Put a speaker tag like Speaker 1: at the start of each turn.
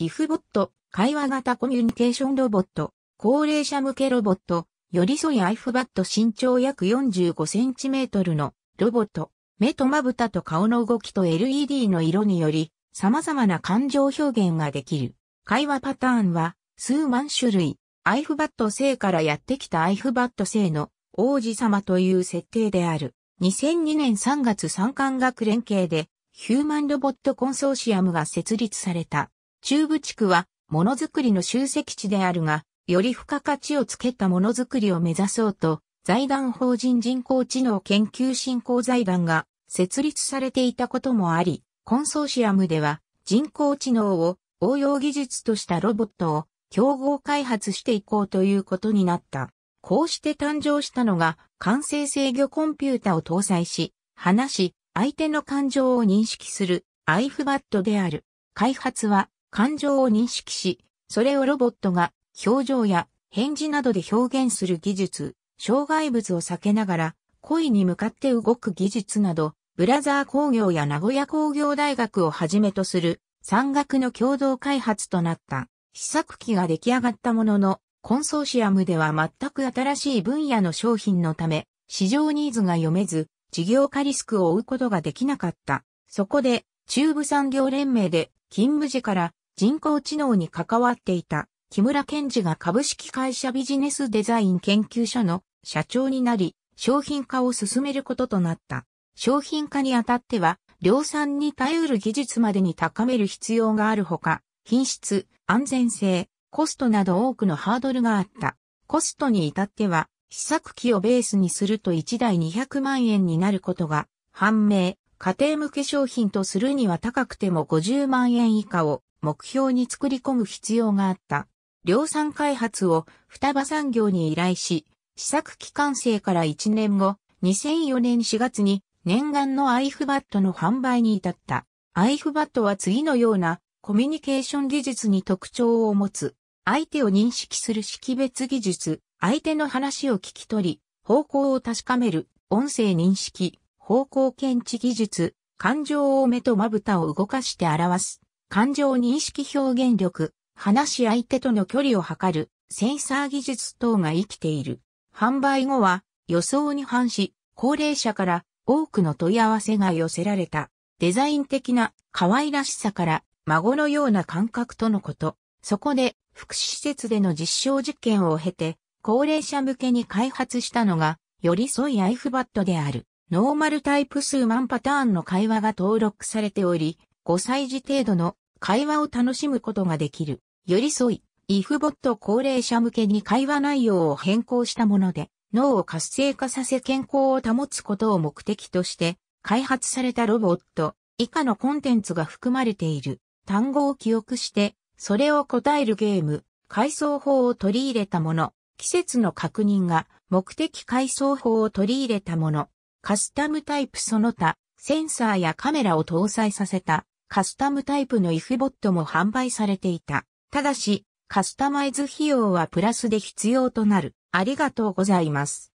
Speaker 1: イフボット、会話型コミュニケーションロボット、高齢者向けロボット、寄り添いアイフバット身長約45センチメートルのロボット、目とまぶたと顔の動きと LED の色により様々な感情表現ができる。会話パターンは数万種類。アイフバット星からやってきたアイフバット星の王子様という設定である。2002年3月産官学連携でヒューマンロボットコンソーシアムが設立された。中部地区は、ものづくりの集積地であるが、より付加価値をつけたものづくりを目指そうと、財団法人人工知能研究振興財団が設立されていたこともあり、コンソーシアムでは人工知能を応用技術としたロボットを競合開発していこうということになった。こうして誕生したのが完成制御コンピュータを搭載し、話し、相手の感情を認識する i f バットである。開発は感情を認識し、それをロボットが表情や返事などで表現する技術、障害物を避けながら、恋に向かって動く技術など、ブラザー工業や名古屋工業大学をはじめとする山岳の共同開発となった試作機が出来上がったものの、コンソーシアムでは全く新しい分野の商品のため、市場ニーズが読めず、事業化リスクを負うことができなかった。そこで、中部産業連盟で勤務時から人工知能に関わっていた木村健二が株式会社ビジネスデザイン研究所の社長になり、商品化を進めることとなった。商品化にあたっては、量産に耐えうる技術までに高める必要があるほか、品質、安全性、コストなど多くのハードルがあった。コストに至っては、試作機をベースにすると1台200万円になることが判明。家庭向け商品とするには高くても50万円以下を目標に作り込む必要があった。量産開発を双葉産業に依頼し、試作期間生から1年後、2004年4月に念願のアイフバットの販売に至った。アイフバットは次のようなコミュニケーション技術に特徴を持つ。相手を認識する識別技術、相手の話を聞き取り、方向を確かめる、音声認識、方向検知技術、感情を目とまぶたを動かして表す、感情認識表現力、話し相手との距離を測る、センサー技術等が生きている。販売後は予想に反し、高齢者から多くの問い合わせが寄せられた。デザイン的な可愛らしさから孫のような感覚とのこと。そこで福祉施設での実証実験を経て、高齢者向けに開発したのが、寄り添いアイフバットである。ノーマルタイプ数万パターンの会話が登録されており、5歳児程度の会話を楽しむことができる。寄り添い、イフボット高齢者向けに会話内容を変更したもので、脳を活性化させ健康を保つことを目的として、開発されたロボット、以下のコンテンツが含まれている。単語を記憶して、それを答えるゲーム、階層法を取り入れたもの、季節の確認が目的階層法を取り入れたもの、カスタムタイプその他、センサーやカメラを搭載させたカスタムタイプのイフボットも販売されていた。ただし、カスタマイズ費用はプラスで必要となる。ありがとうございます。